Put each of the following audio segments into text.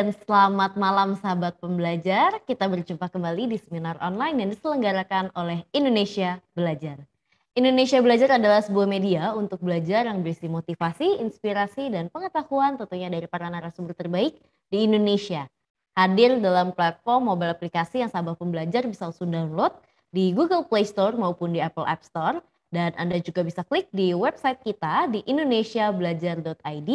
dan selamat malam sahabat pembelajar. Kita berjumpa kembali di seminar online yang diselenggarakan oleh Indonesia Belajar. Indonesia Belajar adalah sebuah media untuk belajar yang berisi motivasi, inspirasi, dan pengetahuan tentunya dari para narasumber terbaik di Indonesia. Hadir dalam platform mobile aplikasi yang sahabat pembelajar bisa langsung download di Google Play Store maupun di Apple App Store. Dan Anda juga bisa klik di website kita di indonesiabelajar.id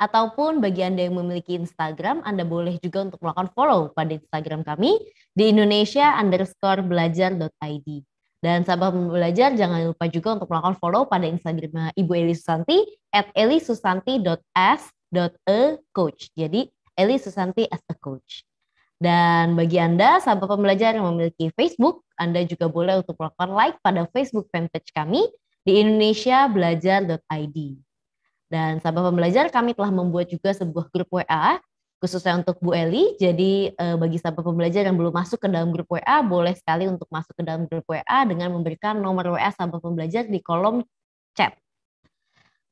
ataupun bagi Anda yang memiliki Instagram, Anda boleh juga untuk melakukan follow pada Instagram kami di Indonesia underscore belajar.id. Dan sahabat belajar, jangan lupa juga untuk melakukan follow pada Instagram Ibu Eli Susanti at elisusanti.s.e.coach. Jadi Eli Susanti as a coach. Dan bagi Anda, sahabat pembelajar yang memiliki Facebook, Anda juga boleh untuk melakukan like pada Facebook fanpage kami di indonesiabelajar.id. Dan sahabat pembelajar kami telah membuat juga sebuah grup WA khususnya untuk Bu Eli. Jadi eh, bagi sahabat pembelajar yang belum masuk ke dalam grup WA, boleh sekali untuk masuk ke dalam grup WA dengan memberikan nomor WA sahabat pembelajar di kolom chat.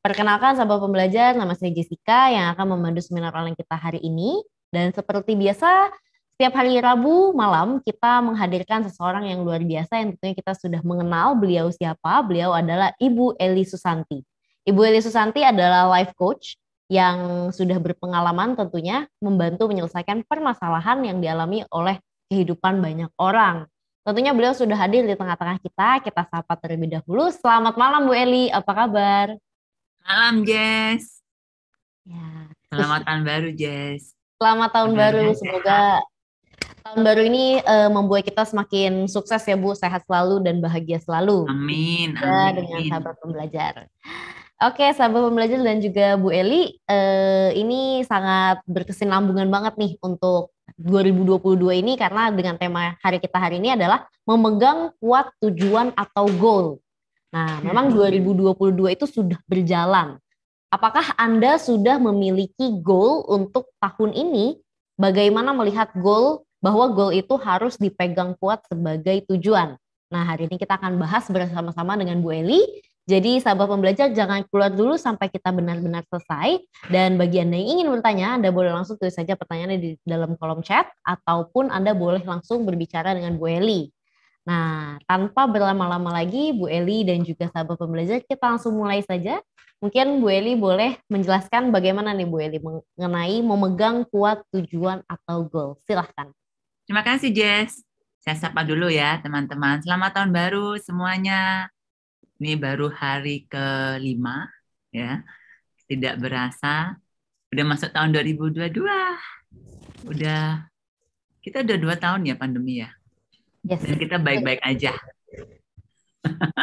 Perkenalkan sahabat pembelajar, nama saya Jessica yang akan memandu seminar online kita hari ini. Dan seperti biasa, setiap hari Rabu malam kita menghadirkan seseorang yang luar biasa yang tentunya kita sudah mengenal beliau siapa. Beliau adalah Ibu Eli Susanti. Ibu Eli Susanti adalah life coach yang sudah berpengalaman tentunya membantu menyelesaikan permasalahan yang dialami oleh kehidupan banyak orang. Tentunya beliau sudah hadir di tengah-tengah kita. Kita sapa terlebih dahulu. Selamat malam Bu Eli, apa kabar? Malam Jess. Ya. Selamat tahun baru Jess. Selamat tahun Selamat baru. Semoga tahun baru ini uh, membuat kita semakin sukses ya Bu, sehat selalu dan bahagia selalu. Amin. amin. Dengan sahabat pembelajar. Oke, sahabat pembelajar dan juga Bu Eli, eh, ini sangat berkesinambungan banget nih untuk 2022 ini karena dengan tema hari kita hari ini adalah memegang kuat tujuan atau goal. Nah, memang 2022 itu sudah berjalan. Apakah Anda sudah memiliki goal untuk tahun ini? Bagaimana melihat goal bahwa goal itu harus dipegang kuat sebagai tujuan? Nah, hari ini kita akan bahas bersama-sama dengan Bu Eli jadi sahabat pembelajar jangan keluar dulu sampai kita benar-benar selesai. Dan bagi Anda yang ingin bertanya, Anda boleh langsung tulis saja pertanyaannya di dalam kolom chat ataupun Anda boleh langsung berbicara dengan Bu Eli. Nah, tanpa berlama-lama lagi, Bu Eli dan juga sahabat pembelajar, kita langsung mulai saja. Mungkin Bu Eli boleh menjelaskan bagaimana nih Bu Eli mengenai memegang kuat tujuan atau goal. Silahkan. Terima kasih, Jess. Saya sapa dulu ya, teman-teman. Selamat tahun baru semuanya. Ini baru hari kelima, ya. Tidak berasa, udah masuk tahun 2022. Udah, kita udah dua tahun ya pandemi ya. Yes. Dan kita baik-baik aja.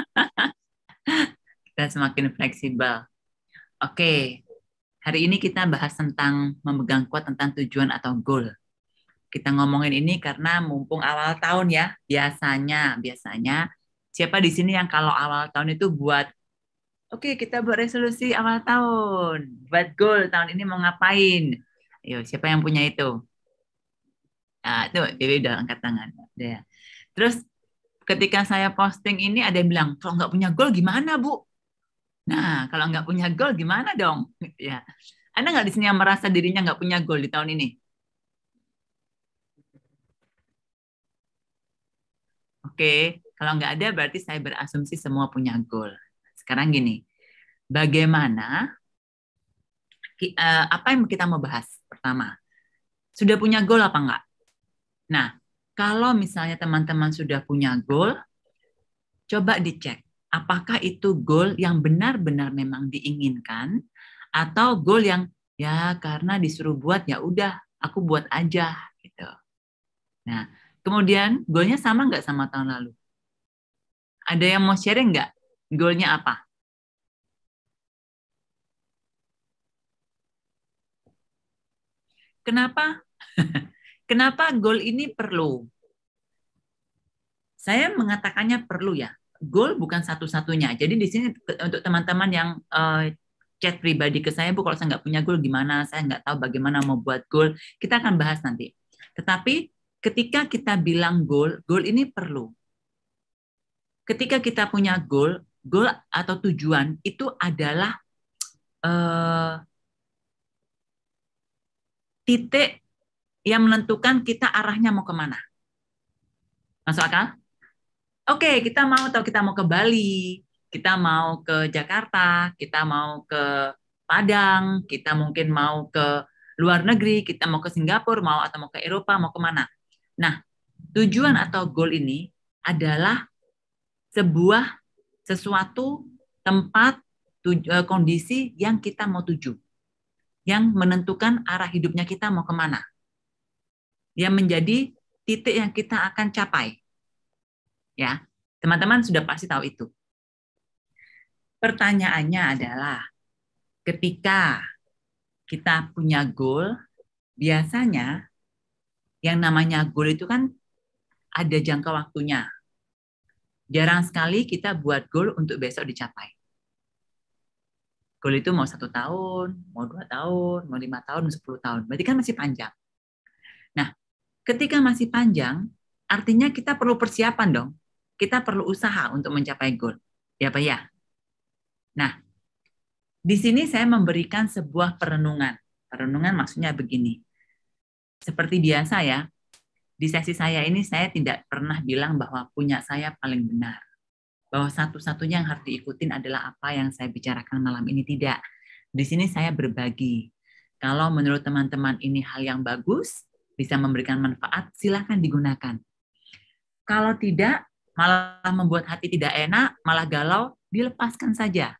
kita semakin fleksibel. Oke, hari ini kita bahas tentang memegang kuat tentang tujuan atau goal kita ngomongin ini karena mumpung awal tahun ya, biasanya biasanya siapa di sini yang kalau awal tahun itu buat oke okay, kita buat resolusi awal tahun, buat goal tahun ini mau ngapain? Ayo, siapa yang punya itu? Nah, tuh Dewi udah angkat tangan. Udah. Terus ketika saya posting ini ada yang bilang kalau nggak punya goal gimana bu? Nah kalau nggak punya goal gimana dong? ya, ada nggak di sini yang merasa dirinya nggak punya goal di tahun ini? Oke, okay. Kalau nggak ada berarti saya berasumsi semua punya goal. Sekarang gini, bagaimana eh, apa yang kita mau bahas pertama? Sudah punya goal apa enggak? Nah, kalau misalnya teman-teman sudah punya goal, coba dicek apakah itu goal yang benar-benar memang diinginkan atau goal yang ya karena disuruh buat ya udah aku buat aja gitu. Nah, kemudian goalnya sama nggak sama tahun lalu? Ada yang mau sharing nggak? Goalnya apa? Kenapa? Kenapa goal ini perlu? Saya mengatakannya perlu ya. Goal bukan satu-satunya. Jadi di sini untuk teman-teman yang uh, chat pribadi ke saya, Bu, kalau saya nggak punya goal gimana? Saya nggak tahu bagaimana mau buat goal. Kita akan bahas nanti. Tetapi ketika kita bilang goal, goal ini perlu ketika kita punya goal, goal atau tujuan itu adalah uh, titik yang menentukan kita arahnya mau kemana. Masuk akal? Oke, okay, kita mau atau kita mau ke Bali, kita mau ke Jakarta, kita mau ke Padang, kita mungkin mau ke luar negeri, kita mau ke Singapura, mau atau mau ke Eropa, mau kemana. Nah, tujuan atau goal ini adalah sebuah sesuatu tempat tuju, eh, kondisi yang kita mau tuju yang menentukan arah hidupnya kita mau kemana yang menjadi titik yang kita akan capai ya teman-teman sudah pasti tahu itu pertanyaannya adalah ketika kita punya goal biasanya yang namanya goal itu kan ada jangka waktunya Jarang sekali kita buat goal untuk besok dicapai. Goal itu mau satu tahun, mau dua tahun, mau lima tahun, mau sepuluh tahun. Berarti kan masih panjang. Nah, ketika masih panjang, artinya kita perlu persiapan dong. Kita perlu usaha untuk mencapai goal. Ya Pak ya? Nah, di sini saya memberikan sebuah perenungan. Perenungan maksudnya begini. Seperti biasa ya, di sesi saya ini saya tidak pernah bilang bahwa punya saya paling benar. Bahwa satu-satunya yang harus diikutin adalah apa yang saya bicarakan malam ini tidak. Di sini saya berbagi. Kalau menurut teman-teman ini hal yang bagus, bisa memberikan manfaat, silahkan digunakan. Kalau tidak, malah membuat hati tidak enak, malah galau, dilepaskan saja,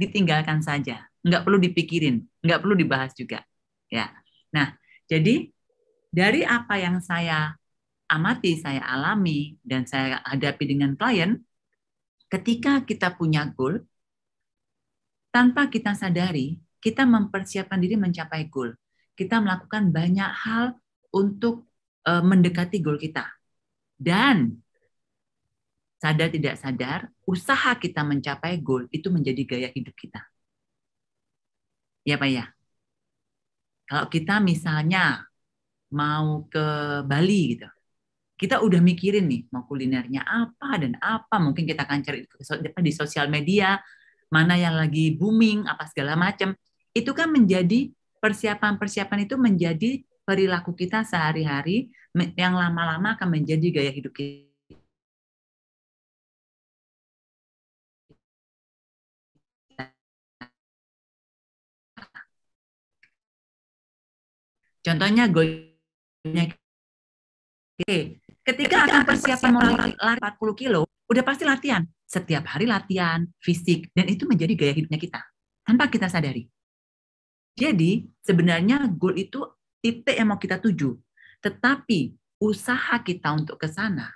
ditinggalkan saja, nggak perlu dipikirin, nggak perlu dibahas juga. Ya, nah jadi dari apa yang saya amati, saya alami, dan saya hadapi dengan klien, ketika kita punya goal, tanpa kita sadari, kita mempersiapkan diri mencapai goal. Kita melakukan banyak hal untuk eh, mendekati goal kita. Dan sadar tidak sadar, usaha kita mencapai goal itu menjadi gaya hidup kita. Ya Pak ya? Kalau kita misalnya mau ke Bali gitu. Kita udah mikirin nih mau kulinernya apa dan apa. Mungkin kita akan cari di sosial media mana yang lagi booming apa segala macam. Itu kan menjadi persiapan-persiapan itu menjadi perilaku kita sehari-hari yang lama-lama akan menjadi gaya hidup kita. Contohnya goal Oke, ketika akan persiapan mau lari 40 kilo, udah pasti latihan. Setiap hari latihan, fisik, dan itu menjadi gaya hidupnya kita. Tanpa kita sadari. Jadi, sebenarnya goal itu titik yang mau kita tuju. Tetapi, usaha kita untuk ke sana,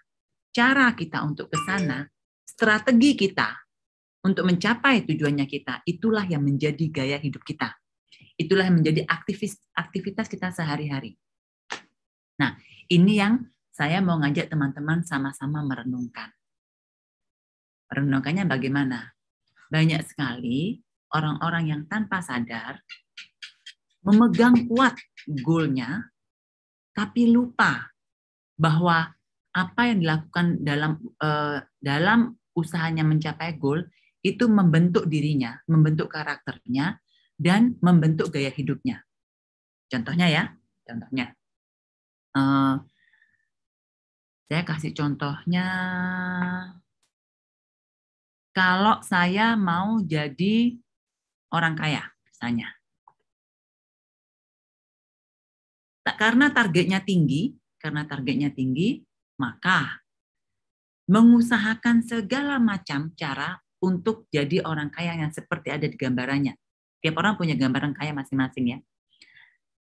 cara kita untuk ke sana, strategi kita untuk mencapai tujuannya kita, itulah yang menjadi gaya hidup kita. Itulah yang menjadi aktivis, aktivitas kita sehari-hari. Nah, ini yang saya mau ngajak teman-teman sama-sama merenungkan. Renungkannya bagaimana? Banyak sekali orang-orang yang tanpa sadar memegang kuat goalnya, tapi lupa bahwa apa yang dilakukan dalam eh, dalam usahanya mencapai goal itu membentuk dirinya, membentuk karakternya, dan membentuk gaya hidupnya. Contohnya ya, contohnya Eh, saya kasih contohnya, kalau saya mau jadi orang kaya, misalnya. Karena targetnya tinggi, karena targetnya tinggi, maka mengusahakan segala macam cara untuk jadi orang kaya yang seperti ada di gambarannya. Tiap orang punya gambaran kaya masing-masing ya.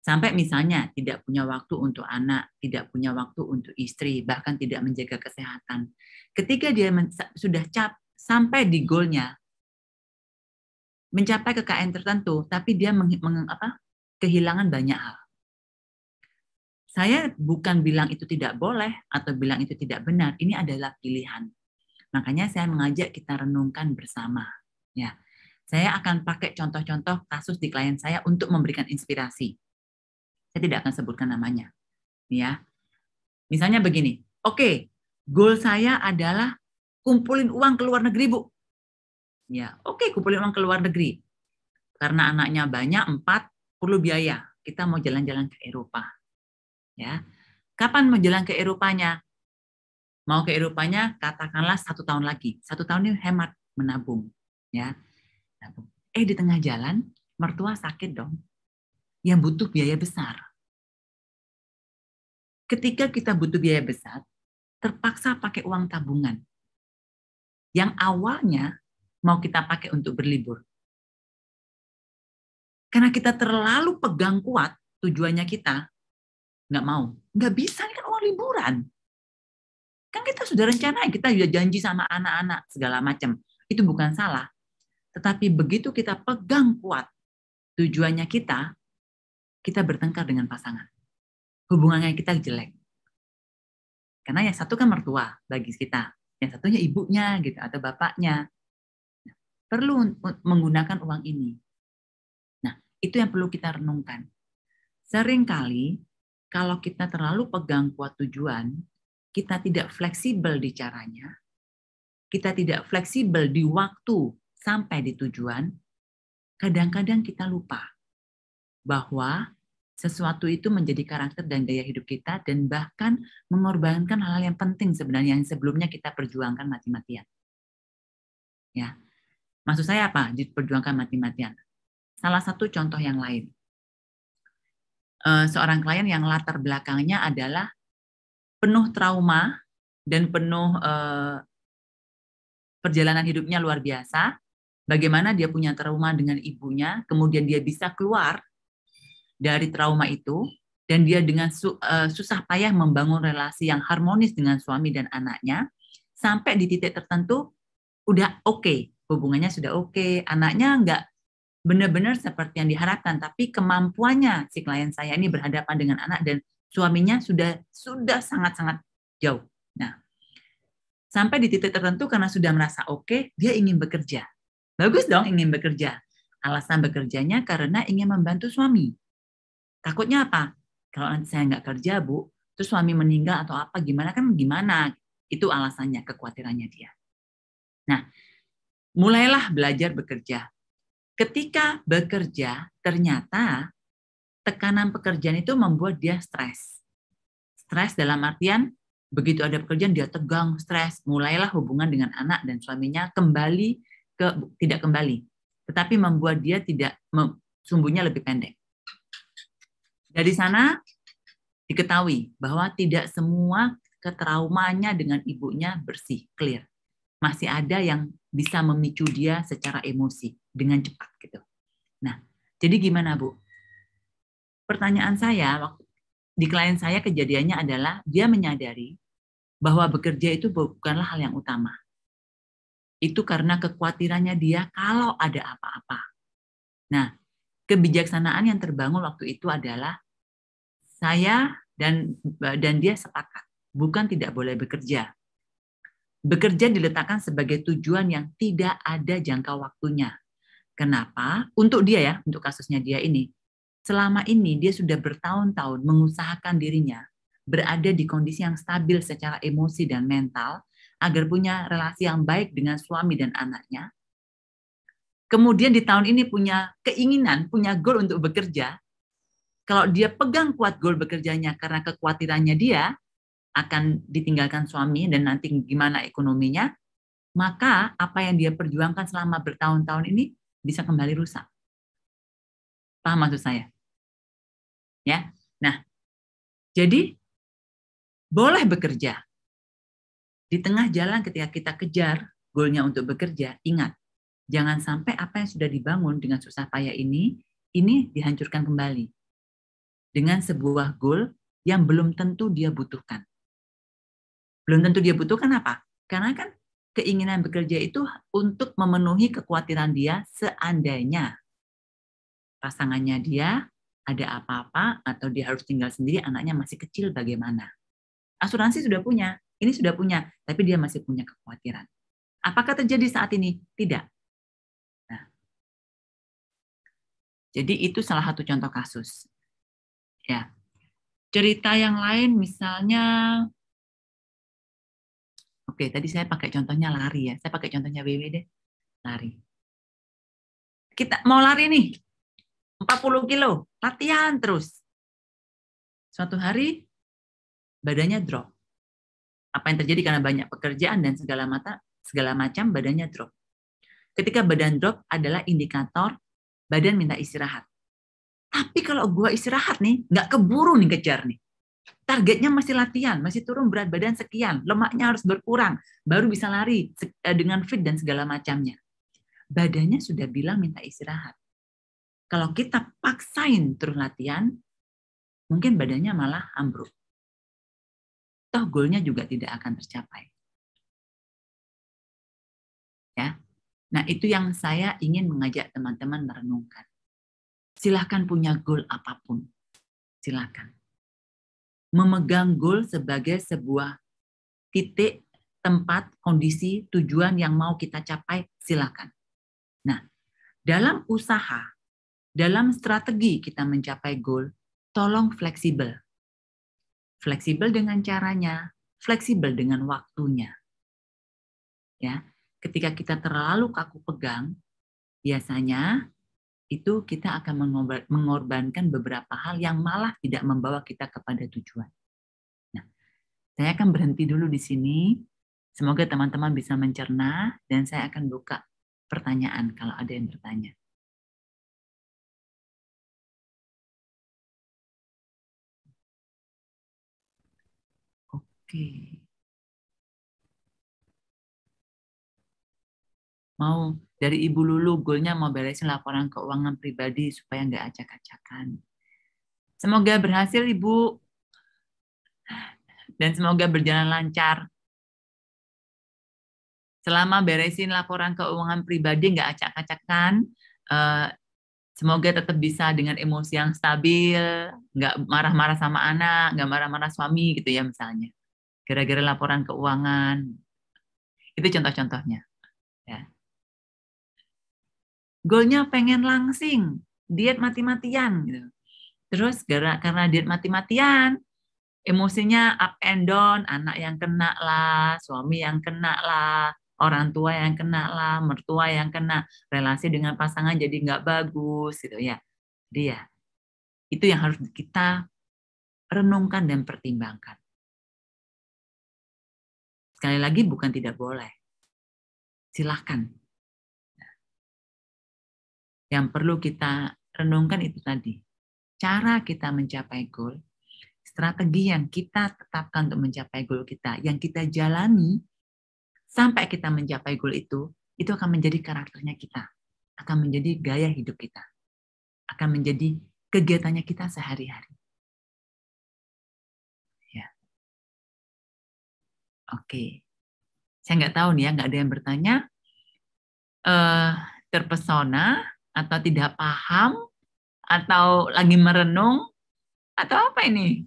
Sampai misalnya tidak punya waktu untuk anak, tidak punya waktu untuk istri, bahkan tidak menjaga kesehatan. Ketika dia sudah cap sampai di goalnya, mencapai kekayaan tertentu, tapi dia meng, meng, apa, kehilangan banyak hal. Saya bukan bilang itu tidak boleh atau bilang itu tidak benar. Ini adalah pilihan. Makanya saya mengajak kita renungkan bersama. Ya, saya akan pakai contoh-contoh kasus di klien saya untuk memberikan inspirasi. Saya tidak akan sebutkan namanya. Ya. Misalnya begini, oke, okay, goal saya adalah kumpulin uang ke luar negeri, Bu. Ya, oke, okay, kumpulin uang ke luar negeri. Karena anaknya banyak, empat, perlu biaya. Kita mau jalan-jalan ke Eropa. Ya. Kapan mau jalan ke Eropanya? Mau ke Eropanya, katakanlah satu tahun lagi. Satu tahun ini hemat menabung. Ya. Eh, di tengah jalan, mertua sakit dong yang butuh biaya besar. Ketika kita butuh biaya besar, terpaksa pakai uang tabungan. Yang awalnya mau kita pakai untuk berlibur. Karena kita terlalu pegang kuat tujuannya kita, nggak mau. Nggak bisa, ini kan uang liburan. Kan kita sudah rencana, kita sudah janji sama anak-anak, segala macam. Itu bukan salah. Tetapi begitu kita pegang kuat tujuannya kita, kita bertengkar dengan pasangan. Hubungannya kita jelek. Karena yang satu kan mertua bagi kita, yang satunya ibunya gitu atau bapaknya. Nah, perlu menggunakan uang ini. Nah, itu yang perlu kita renungkan. Seringkali kalau kita terlalu pegang kuat tujuan, kita tidak fleksibel di caranya, kita tidak fleksibel di waktu sampai di tujuan, kadang-kadang kita lupa bahwa sesuatu itu menjadi karakter dan gaya hidup kita dan bahkan mengorbankan hal-hal yang penting sebenarnya yang sebelumnya kita perjuangkan mati-matian. Ya. Maksud saya apa? Diperjuangkan mati-matian. Salah satu contoh yang lain. Eh, seorang klien yang latar belakangnya adalah penuh trauma dan penuh eh, perjalanan hidupnya luar biasa. Bagaimana dia punya trauma dengan ibunya, kemudian dia bisa keluar dari trauma itu dan dia dengan su, uh, susah payah membangun relasi yang harmonis dengan suami dan anaknya sampai di titik tertentu udah oke okay, hubungannya sudah oke okay, anaknya nggak benar-benar seperti yang diharapkan tapi kemampuannya si klien saya ini berhadapan dengan anak dan suaminya sudah sudah sangat-sangat jauh nah sampai di titik tertentu karena sudah merasa oke okay, dia ingin bekerja bagus dong ingin bekerja alasan bekerjanya karena ingin membantu suami Takutnya apa? Kalau nanti saya nggak kerja, Bu, terus suami meninggal atau apa, gimana kan gimana? Itu alasannya, kekhawatirannya dia. Nah, mulailah belajar bekerja. Ketika bekerja, ternyata tekanan pekerjaan itu membuat dia stres. Stres dalam artian begitu ada pekerjaan dia tegang, stres, mulailah hubungan dengan anak dan suaminya kembali ke tidak kembali, tetapi membuat dia tidak sumbunya lebih pendek. Dari sana diketahui bahwa tidak semua ketraumanya dengan ibunya bersih, clear. Masih ada yang bisa memicu dia secara emosi dengan cepat gitu. Nah, jadi gimana Bu? Pertanyaan saya waktu di klien saya kejadiannya adalah dia menyadari bahwa bekerja itu bukanlah hal yang utama. Itu karena kekhawatirannya dia kalau ada apa-apa. Nah, kebijaksanaan yang terbangun waktu itu adalah saya dan dan dia sepakat bukan tidak boleh bekerja. Bekerja diletakkan sebagai tujuan yang tidak ada jangka waktunya. Kenapa? Untuk dia ya, untuk kasusnya dia ini. Selama ini dia sudah bertahun-tahun mengusahakan dirinya berada di kondisi yang stabil secara emosi dan mental agar punya relasi yang baik dengan suami dan anaknya, kemudian di tahun ini punya keinginan, punya goal untuk bekerja, kalau dia pegang kuat goal bekerjanya karena kekhawatirannya dia akan ditinggalkan suami dan nanti gimana ekonominya, maka apa yang dia perjuangkan selama bertahun-tahun ini bisa kembali rusak. Paham maksud saya? Ya. Nah, jadi boleh bekerja. Di tengah jalan ketika kita kejar goalnya untuk bekerja, ingat, Jangan sampai apa yang sudah dibangun dengan susah payah ini, ini dihancurkan kembali dengan sebuah goal yang belum tentu dia butuhkan. Belum tentu dia butuhkan apa? Karena kan keinginan bekerja itu untuk memenuhi kekhawatiran dia seandainya pasangannya dia ada apa-apa atau dia harus tinggal sendiri, anaknya masih kecil bagaimana. Asuransi sudah punya, ini sudah punya, tapi dia masih punya kekhawatiran. Apakah terjadi saat ini? Tidak. Jadi itu salah satu contoh kasus. Ya. Cerita yang lain misalnya Oke, tadi saya pakai contohnya lari ya. Saya pakai contohnya WW deh. Lari. Kita mau lari nih. 40 kilo, latihan terus. Suatu hari badannya drop. Apa yang terjadi karena banyak pekerjaan dan segala mata segala macam badannya drop. Ketika badan drop adalah indikator badan minta istirahat. Tapi kalau gue istirahat nih, nggak keburu nih kejar nih. Targetnya masih latihan, masih turun berat badan sekian, lemaknya harus berkurang, baru bisa lari eh, dengan fit dan segala macamnya. Badannya sudah bilang minta istirahat. Kalau kita paksain terus latihan, mungkin badannya malah ambruk. Toh goalnya juga tidak akan tercapai. Ya, Nah, itu yang saya ingin mengajak teman-teman merenungkan. Silahkan punya goal apapun. Silahkan. Memegang goal sebagai sebuah titik, tempat, kondisi, tujuan yang mau kita capai, silahkan. Nah, dalam usaha, dalam strategi kita mencapai goal, tolong fleksibel. Fleksibel dengan caranya, fleksibel dengan waktunya. Ya, ketika kita terlalu kaku pegang, biasanya itu kita akan mengorbankan beberapa hal yang malah tidak membawa kita kepada tujuan. Nah, saya akan berhenti dulu di sini. Semoga teman-teman bisa mencerna dan saya akan buka pertanyaan kalau ada yang bertanya. Oke. Okay. mau dari Ibu Lulu goalnya mau beresin laporan keuangan pribadi supaya nggak acak-acakan. Semoga berhasil Ibu dan semoga berjalan lancar. Selama beresin laporan keuangan pribadi nggak acak-acakan, eh, semoga tetap bisa dengan emosi yang stabil, nggak marah-marah sama anak, nggak marah-marah suami gitu ya misalnya. Gara-gara laporan keuangan. Itu contoh-contohnya goalnya pengen langsing, diet mati-matian gitu. Terus gara karena diet mati-matian, emosinya up and down, anak yang kena lah, suami yang kena lah, orang tua yang kena lah, mertua yang kena, relasi dengan pasangan jadi nggak bagus gitu ya. Dia ya, itu yang harus kita renungkan dan pertimbangkan. Sekali lagi bukan tidak boleh. Silahkan yang perlu kita renungkan itu tadi. Cara kita mencapai goal, strategi yang kita tetapkan untuk mencapai goal kita, yang kita jalani sampai kita mencapai goal itu, itu akan menjadi karakternya kita, akan menjadi gaya hidup kita, akan menjadi kegiatannya kita sehari-hari. Ya. Oke. Saya nggak tahu nih ya, nggak ada yang bertanya. Uh, terpesona atau tidak paham atau lagi merenung atau apa ini?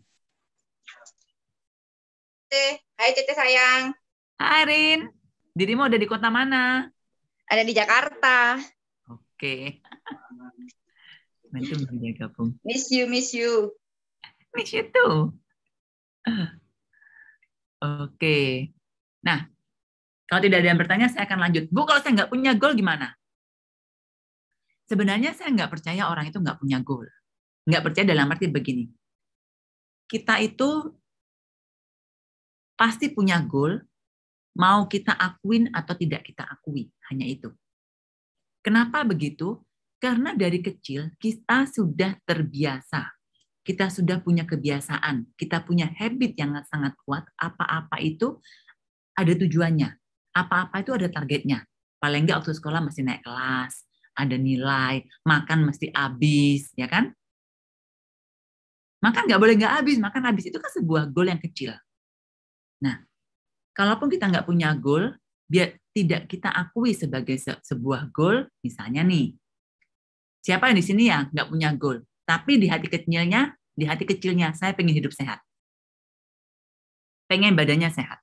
Hai Cece sayang. Hai Rin. Dirimu ada di kota mana? Ada di Jakarta. Oke. Nanti menjaga dia gabung. Miss you, miss you. Miss you too. Oke. Nah, kalau tidak ada yang bertanya, saya akan lanjut. Bu, kalau saya nggak punya goal gimana? Sebenarnya saya nggak percaya orang itu nggak punya goal. Nggak percaya dalam arti begini. Kita itu pasti punya goal, mau kita akuin atau tidak kita akui. Hanya itu. Kenapa begitu? Karena dari kecil kita sudah terbiasa. Kita sudah punya kebiasaan. Kita punya habit yang sangat kuat. Apa-apa itu ada tujuannya. Apa-apa itu ada targetnya. Paling nggak waktu sekolah masih naik kelas ada nilai, makan mesti habis, ya kan? Makan nggak boleh nggak habis, makan habis itu kan sebuah goal yang kecil. Nah, kalaupun kita nggak punya goal, biar tidak kita akui sebagai se sebuah goal, misalnya nih, siapa yang di sini ya nggak punya goal, tapi di hati kecilnya, di hati kecilnya saya pengen hidup sehat, pengen badannya sehat,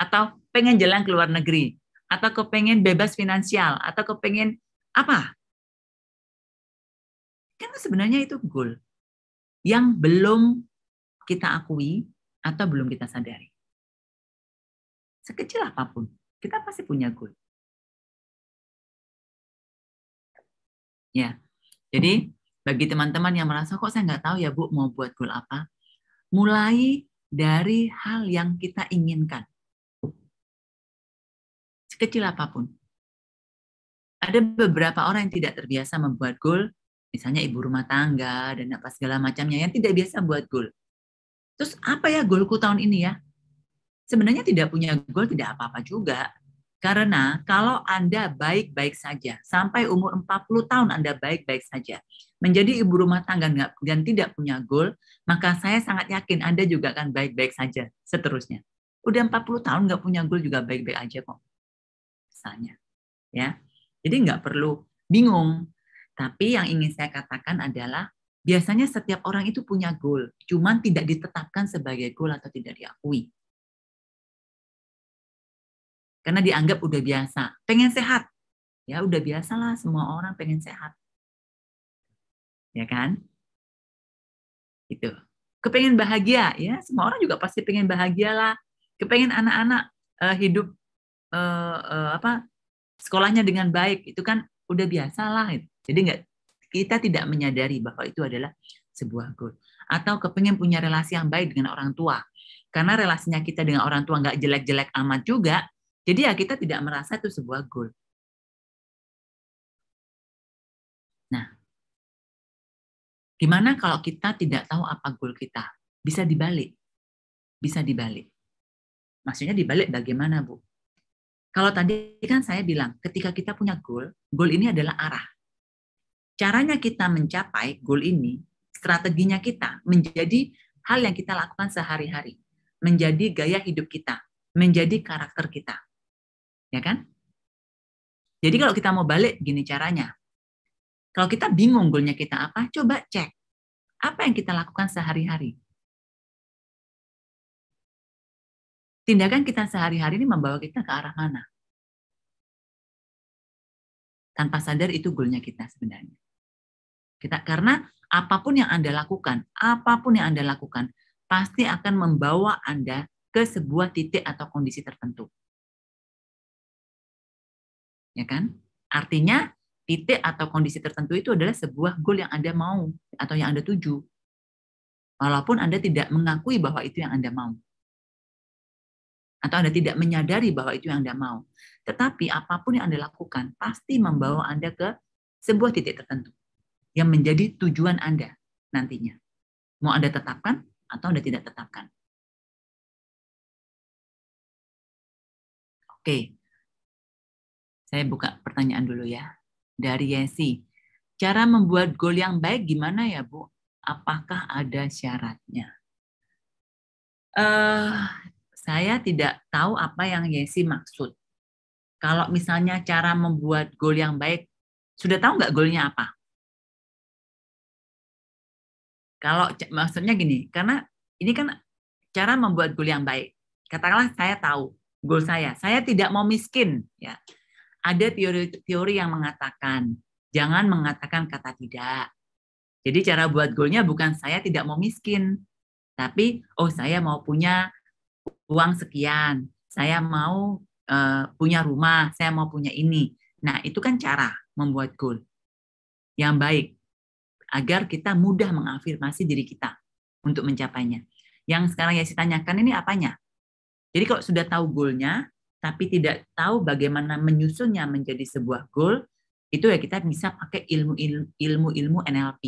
atau pengen jalan ke luar negeri, atau kepengen bebas finansial atau kepengen apa? Karena sebenarnya itu goal yang belum kita akui atau belum kita sadari. Sekecil apapun, kita pasti punya goal. Ya, jadi bagi teman-teman yang merasa kok saya nggak tahu ya bu mau buat goal apa, mulai dari hal yang kita inginkan sekecil apapun. Ada beberapa orang yang tidak terbiasa membuat goal, misalnya ibu rumah tangga dan apa segala macamnya yang tidak biasa buat goal. Terus apa ya goalku tahun ini ya? Sebenarnya tidak punya goal tidak apa-apa juga. Karena kalau Anda baik-baik saja, sampai umur 40 tahun Anda baik-baik saja, menjadi ibu rumah tangga dan tidak punya goal, maka saya sangat yakin Anda juga akan baik-baik saja seterusnya. Udah 40 tahun nggak punya goal juga baik-baik aja kok misalnya. Ya. Jadi nggak perlu bingung. Tapi yang ingin saya katakan adalah biasanya setiap orang itu punya goal, cuman tidak ditetapkan sebagai goal atau tidak diakui. Karena dianggap udah biasa. Pengen sehat. Ya udah biasalah semua orang pengen sehat. Ya kan? Gitu. Kepengen bahagia ya, semua orang juga pasti pengen bahagia lah. Kepengen anak-anak uh, hidup uh, uh, apa sekolahnya dengan baik itu kan udah biasa gitu. jadi nggak kita tidak menyadari bahwa itu adalah sebuah goal atau kepengen punya relasi yang baik dengan orang tua karena relasinya kita dengan orang tua nggak jelek-jelek amat juga jadi ya kita tidak merasa itu sebuah goal nah gimana kalau kita tidak tahu apa goal kita bisa dibalik bisa dibalik maksudnya dibalik bagaimana bu kalau tadi kan saya bilang, ketika kita punya goal, goal ini adalah arah. Caranya kita mencapai goal ini, strateginya kita menjadi hal yang kita lakukan sehari-hari, menjadi gaya hidup kita, menjadi karakter kita. Ya kan? Jadi kalau kita mau balik gini caranya. Kalau kita bingung goalnya kita apa, coba cek. Apa yang kita lakukan sehari-hari? tindakan kita sehari-hari ini membawa kita ke arah mana? Tanpa sadar itu goalnya kita sebenarnya. Kita karena apapun yang Anda lakukan, apapun yang Anda lakukan, pasti akan membawa Anda ke sebuah titik atau kondisi tertentu. Ya kan? Artinya titik atau kondisi tertentu itu adalah sebuah goal yang Anda mau atau yang Anda tuju. Walaupun Anda tidak mengakui bahwa itu yang Anda mau atau Anda tidak menyadari bahwa itu yang Anda mau. Tetapi apapun yang Anda lakukan pasti membawa Anda ke sebuah titik tertentu yang menjadi tujuan Anda nantinya. Mau Anda tetapkan atau Anda tidak tetapkan. Oke. Saya buka pertanyaan dulu ya. Dari Yesi. Cara membuat goal yang baik gimana ya, Bu? Apakah ada syaratnya? Uh, saya tidak tahu apa yang Yesi maksud. Kalau misalnya cara membuat goal yang baik, sudah tahu nggak goalnya apa? Kalau maksudnya gini, karena ini kan cara membuat goal yang baik. Katakanlah saya tahu goal saya, saya tidak mau miskin. Ya, ada teori-teori yang mengatakan jangan mengatakan kata tidak. Jadi cara buat goalnya bukan saya tidak mau miskin, tapi oh saya mau punya uang sekian, saya mau uh, punya rumah, saya mau punya ini. Nah, itu kan cara membuat goal yang baik agar kita mudah mengafirmasi diri kita untuk mencapainya. Yang sekarang ya saya tanyakan ini apanya? Jadi kalau sudah tahu goalnya, tapi tidak tahu bagaimana menyusunnya menjadi sebuah goal, itu ya kita bisa pakai ilmu-ilmu NLP,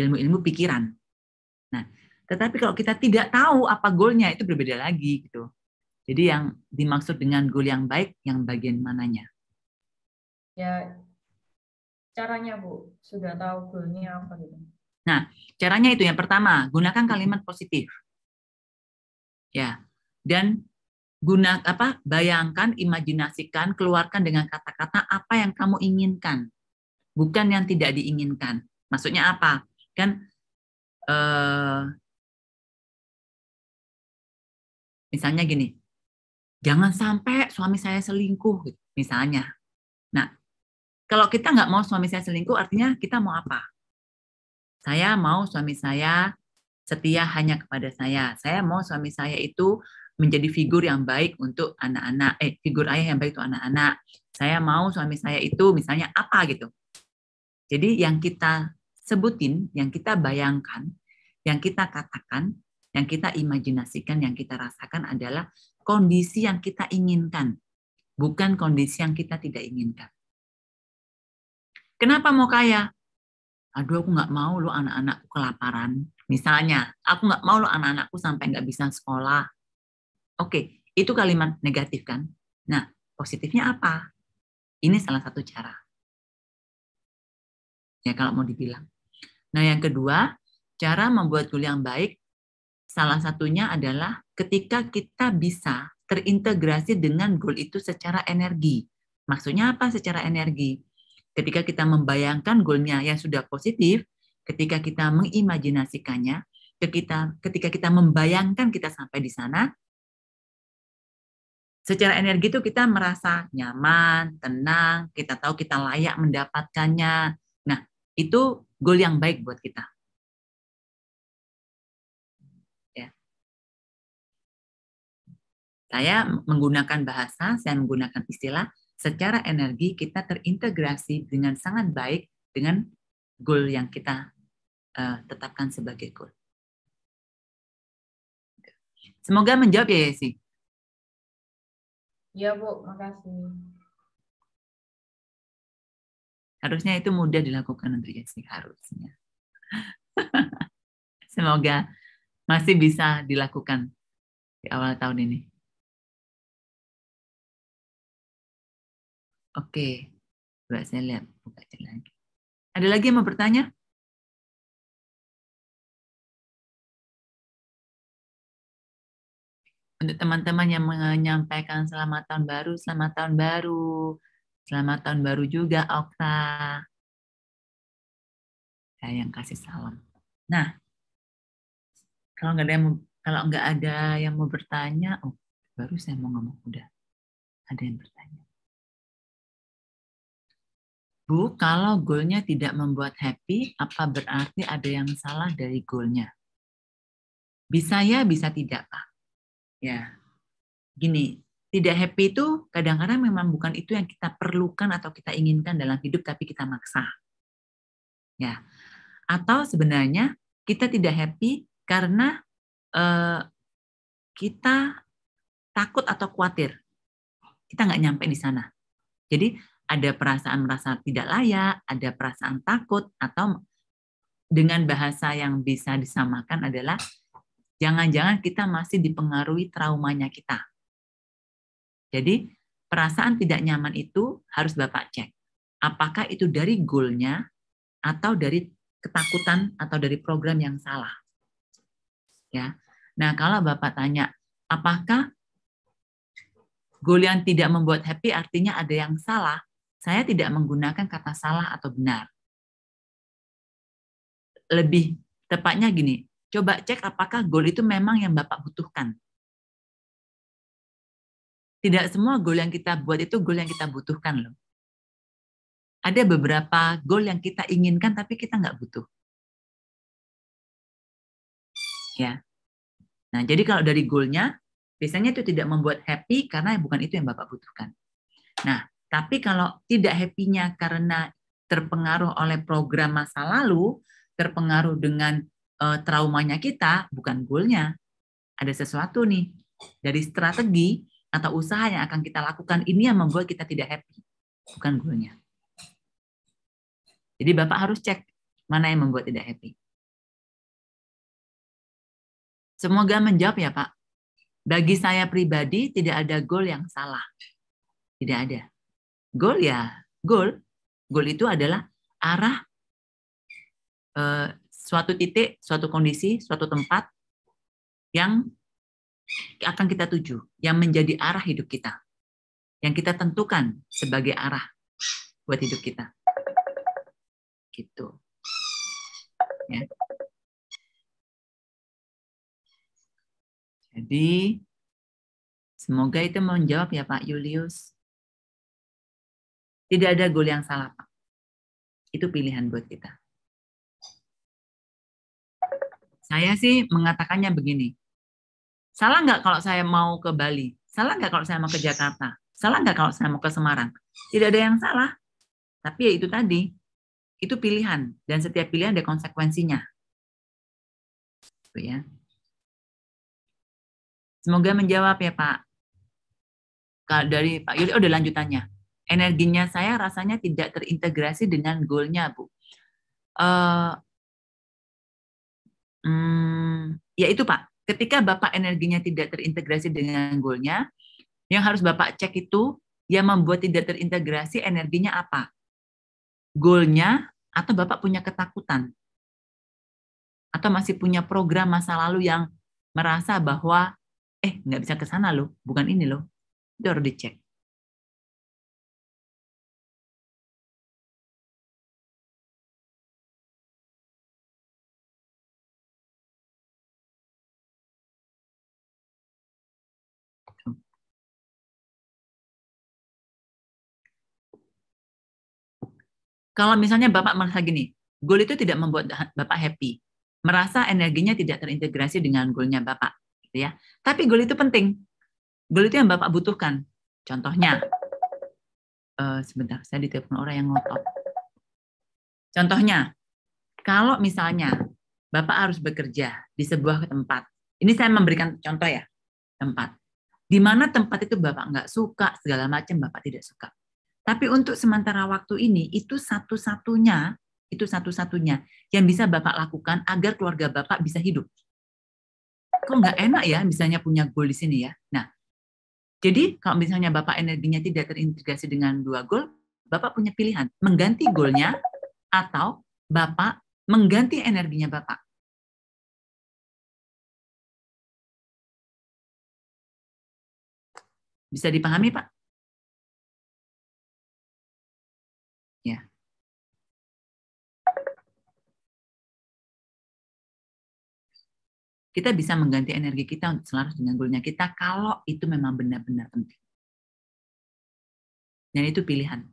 ilmu-ilmu pikiran. Nah, tetapi kalau kita tidak tahu apa goalnya itu berbeda lagi gitu. Jadi yang dimaksud dengan goal yang baik yang bagian mananya? Ya caranya Bu, sudah tahu goalnya apa gitu. Nah, caranya itu yang pertama, gunakan kalimat positif. Ya. Dan guna apa? Bayangkan, imajinasikan, keluarkan dengan kata-kata apa yang kamu inginkan. Bukan yang tidak diinginkan. Maksudnya apa? Kan eh, Misalnya gini, jangan sampai suami saya selingkuh, gitu, misalnya. Nah, kalau kita nggak mau suami saya selingkuh, artinya kita mau apa? Saya mau suami saya setia hanya kepada saya. Saya mau suami saya itu menjadi figur yang baik untuk anak-anak. Eh, figur ayah yang baik untuk anak-anak. Saya mau suami saya itu misalnya apa gitu. Jadi yang kita sebutin, yang kita bayangkan, yang kita katakan, yang kita imajinasikan, yang kita rasakan adalah kondisi yang kita inginkan, bukan kondisi yang kita tidak inginkan. Kenapa mau kaya? Aduh, aku nggak mau lo anak-anakku kelaparan. Misalnya, aku nggak mau lo anak-anakku sampai nggak bisa sekolah. Oke, itu kalimat negatif kan? Nah, positifnya apa? Ini salah satu cara. Ya, kalau mau dibilang. Nah, yang kedua, cara membuat kuliah yang baik Salah satunya adalah ketika kita bisa terintegrasi dengan goal itu secara energi. Maksudnya apa secara energi? Ketika kita membayangkan goalnya yang sudah positif, ketika kita mengimajinasikannya, ketika, ketika kita membayangkan kita sampai di sana, secara energi itu kita merasa nyaman, tenang, kita tahu kita layak mendapatkannya. Nah, itu goal yang baik buat kita. Saya menggunakan bahasa, saya menggunakan istilah, secara energi kita terintegrasi dengan sangat baik dengan goal yang kita uh, tetapkan sebagai goal. Semoga menjawab ya, Yesi. Ya, Bu. Makasih. Harusnya itu mudah dilakukan untuk Yesi, harusnya. Semoga masih bisa dilakukan di awal tahun ini. Oke, coba saya lihat buka lagi. Ada lagi yang mau bertanya? Untuk teman-teman yang menyampaikan selamat tahun baru, selamat tahun baru. Selamat tahun baru juga, Okta. Saya yang kasih salam. Nah, kalau nggak ada yang kalau nggak ada yang mau bertanya, oh, baru saya mau ngomong udah ada yang bertanya. Bu, kalau goalnya tidak membuat happy, apa berarti ada yang salah dari goalnya? Bisa ya, bisa tidak, Pak. Ya, gini, tidak happy itu kadang-kadang memang bukan itu yang kita perlukan atau kita inginkan dalam hidup, tapi kita maksa. Ya, atau sebenarnya kita tidak happy karena eh, kita takut atau khawatir. Kita nggak nyampe di sana. Jadi ada perasaan merasa tidak layak, ada perasaan takut, atau dengan bahasa yang bisa disamakan adalah jangan-jangan kita masih dipengaruhi traumanya kita. Jadi perasaan tidak nyaman itu harus Bapak cek. Apakah itu dari goalnya atau dari ketakutan atau dari program yang salah. Ya. Nah, kalau Bapak tanya, apakah goal yang tidak membuat happy artinya ada yang salah? Saya tidak menggunakan kata salah atau benar. Lebih tepatnya gini, coba cek apakah goal itu memang yang Bapak butuhkan. Tidak semua goal yang kita buat itu goal yang kita butuhkan loh. Ada beberapa goal yang kita inginkan tapi kita nggak butuh. Ya. Nah, jadi kalau dari goalnya, biasanya itu tidak membuat happy karena bukan itu yang Bapak butuhkan. Nah, tapi kalau tidak happy-nya karena terpengaruh oleh program masa lalu, terpengaruh dengan uh, traumanya kita, bukan goal-nya. Ada sesuatu nih dari strategi atau usaha yang akan kita lakukan ini yang membuat kita tidak happy, bukan goal-nya. Jadi Bapak harus cek mana yang membuat tidak happy. Semoga menjawab ya Pak. Bagi saya pribadi tidak ada goal yang salah. Tidak ada. Goal ya, goal. Goal itu adalah arah uh, suatu titik, suatu kondisi, suatu tempat yang akan kita tuju, yang menjadi arah hidup kita, yang kita tentukan sebagai arah buat hidup kita. Gitu. Ya. Jadi semoga itu menjawab ya Pak Julius. Tidak ada goal yang salah, Pak. Itu pilihan buat kita. Saya sih mengatakannya begini. Salah nggak kalau saya mau ke Bali? Salah nggak kalau saya mau ke Jakarta? Salah nggak kalau saya mau ke Semarang? Tidak ada yang salah. Tapi ya itu tadi, itu pilihan. Dan setiap pilihan ada konsekuensinya. ya. Semoga menjawab ya Pak. Dari Pak Yuli, oh ada lanjutannya energinya saya rasanya tidak terintegrasi dengan goalnya, Bu. Uh, hmm, ya itu Pak, ketika Bapak energinya tidak terintegrasi dengan goalnya, yang harus Bapak cek itu yang membuat tidak terintegrasi energinya apa? Goalnya atau Bapak punya ketakutan? Atau masih punya program masa lalu yang merasa bahwa eh nggak bisa ke sana loh, bukan ini loh. Itu harus dicek. Kalau misalnya Bapak merasa gini, goal itu tidak membuat Bapak happy, merasa energinya tidak terintegrasi dengan goalnya Bapak, gitu ya. Tapi goal itu penting. Goal itu yang Bapak butuhkan. Contohnya, uh, sebentar, saya ditelepon orang yang ngotot. Contohnya, kalau misalnya Bapak harus bekerja di sebuah tempat, ini saya memberikan contoh ya, tempat. Di mana tempat itu Bapak nggak suka, segala macam Bapak tidak suka. Tapi untuk sementara waktu ini itu satu-satunya itu satu-satunya yang bisa Bapak lakukan agar keluarga Bapak bisa hidup. Kok nggak enak ya misalnya punya goal di sini ya. Nah, jadi kalau misalnya Bapak energinya tidak terintegrasi dengan dua goal, Bapak punya pilihan mengganti goalnya atau Bapak mengganti energinya Bapak. Bisa dipahami, Pak? kita bisa mengganti energi kita untuk selaras dengan goalnya kita kalau itu memang benar-benar penting. Dan itu pilihan.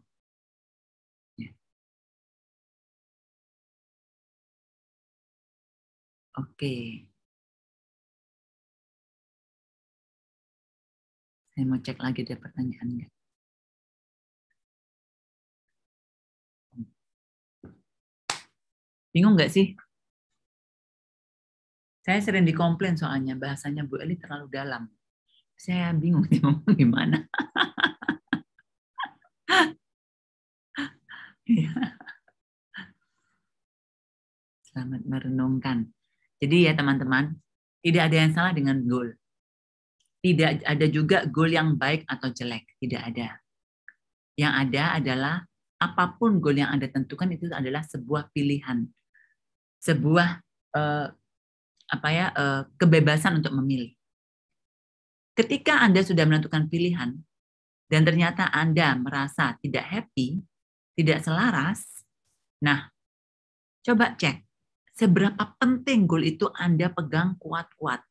Ya. Oke. Saya mau cek lagi ada pertanyaan nggak. Bingung nggak sih? Saya sering dikomplain soalnya bahasanya Bu Eli terlalu dalam. Saya bingung dia ngomong gimana. Iya. Selamat merenungkan. Jadi ya teman-teman, tidak ada yang salah dengan goal. Tidak ada juga goal yang baik atau jelek. Tidak ada. Yang ada adalah apapun goal yang Anda tentukan itu adalah sebuah pilihan. Sebuah eh, apa ya eh, kebebasan untuk memilih. Ketika Anda sudah menentukan pilihan dan ternyata Anda merasa tidak happy, tidak selaras, nah coba cek seberapa penting goal itu Anda pegang kuat-kuat.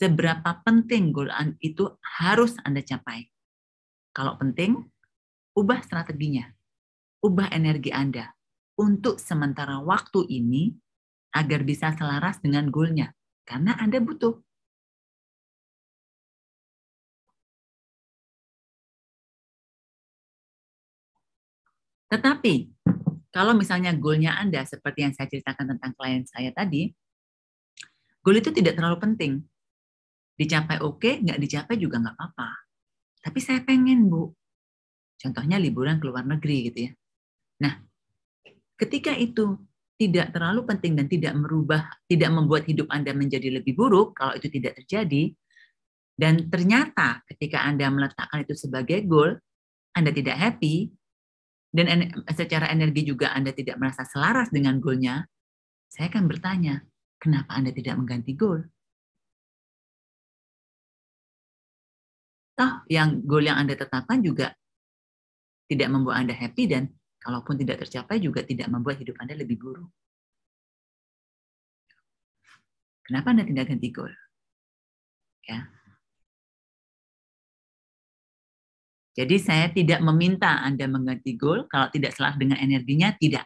Seberapa penting goal itu harus Anda capai. Kalau penting, ubah strateginya. Ubah energi Anda. Untuk sementara waktu ini, agar bisa selaras dengan goalnya. Karena Anda butuh. Tetapi, kalau misalnya goalnya Anda, seperti yang saya ceritakan tentang klien saya tadi, goal itu tidak terlalu penting. Dicapai oke, okay, nggak dicapai juga nggak apa-apa. Tapi saya pengen, Bu. Contohnya liburan ke luar negeri gitu ya. Nah, ketika itu tidak terlalu penting dan tidak merubah, tidak membuat hidup Anda menjadi lebih buruk kalau itu tidak terjadi. Dan ternyata ketika Anda meletakkan itu sebagai goal, Anda tidak happy, dan secara energi juga Anda tidak merasa selaras dengan goalnya, saya akan bertanya, kenapa Anda tidak mengganti goal? Toh yang goal yang Anda tetapkan juga tidak membuat Anda happy dan Kalaupun tidak tercapai juga tidak membuat hidup Anda lebih buruk. Kenapa Anda tidak ganti goal? Ya. Jadi saya tidak meminta Anda mengganti goal kalau tidak selaras dengan energinya, tidak.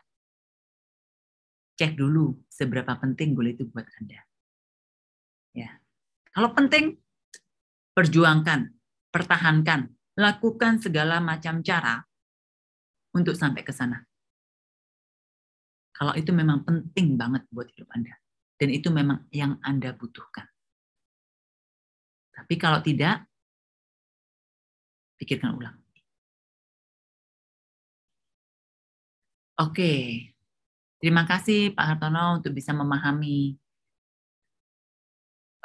Cek dulu seberapa penting goal itu buat Anda. Ya. Kalau penting, perjuangkan, pertahankan, lakukan segala macam cara untuk sampai ke sana. Kalau itu memang penting banget buat hidup Anda. Dan itu memang yang Anda butuhkan. Tapi kalau tidak, pikirkan ulang. Oke, terima kasih Pak Hartono untuk bisa memahami.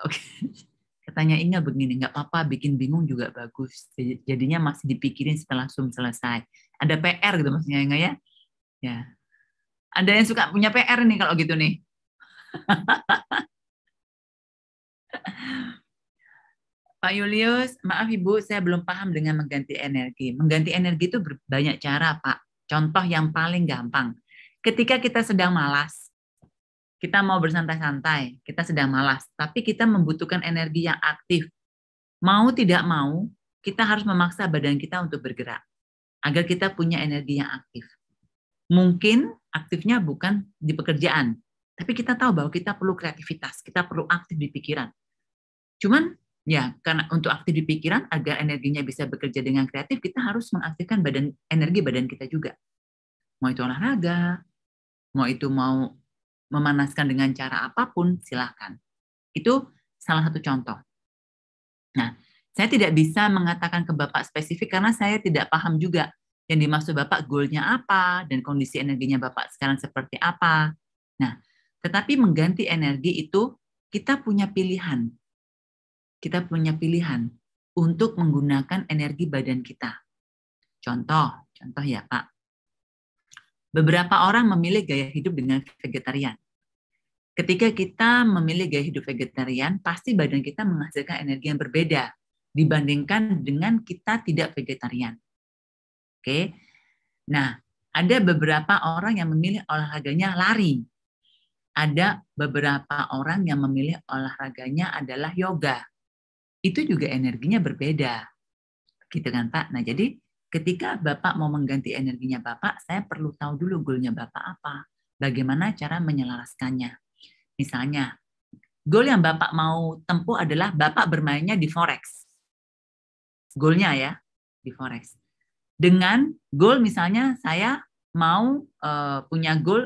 Oke. katanya Inga begini, nggak apa-apa, bikin bingung juga bagus. Jadinya masih dipikirin setelah zoom selesai. Ada PR gitu maksudnya Inga ya, ya? Ya. Ada yang suka punya PR nih kalau gitu nih. Pak Julius, maaf Ibu, saya belum paham dengan mengganti energi. Mengganti energi itu banyak cara, Pak. Contoh yang paling gampang. Ketika kita sedang malas, kita mau bersantai-santai, kita sedang malas, tapi kita membutuhkan energi yang aktif. Mau tidak mau, kita harus memaksa badan kita untuk bergerak agar kita punya energi yang aktif. Mungkin aktifnya bukan di pekerjaan, tapi kita tahu bahwa kita perlu kreativitas, kita perlu aktif di pikiran. Cuman ya karena untuk aktif di pikiran agar energinya bisa bekerja dengan kreatif, kita harus mengaktifkan badan energi badan kita juga. Mau itu olahraga, mau itu mau memanaskan dengan cara apapun, silahkan. Itu salah satu contoh. Nah, saya tidak bisa mengatakan ke Bapak spesifik karena saya tidak paham juga yang dimaksud Bapak goalnya apa dan kondisi energinya Bapak sekarang seperti apa. Nah, tetapi mengganti energi itu kita punya pilihan. Kita punya pilihan untuk menggunakan energi badan kita. Contoh, contoh ya Pak. Beberapa orang memilih gaya hidup dengan vegetarian. Ketika kita memilih gaya hidup vegetarian, pasti badan kita menghasilkan energi yang berbeda dibandingkan dengan kita tidak vegetarian. Oke. Nah, ada beberapa orang yang memilih olahraganya lari. Ada beberapa orang yang memilih olahraganya adalah yoga. Itu juga energinya berbeda. Gitu kan, Pak? Nah, jadi ketika Bapak mau mengganti energinya Bapak, saya perlu tahu dulu goalnya Bapak apa. Bagaimana cara menyelaraskannya. Misalnya, goal yang Bapak mau tempuh adalah Bapak bermainnya di forex. Goalnya ya, di forex. Dengan goal misalnya saya mau uh, punya goal,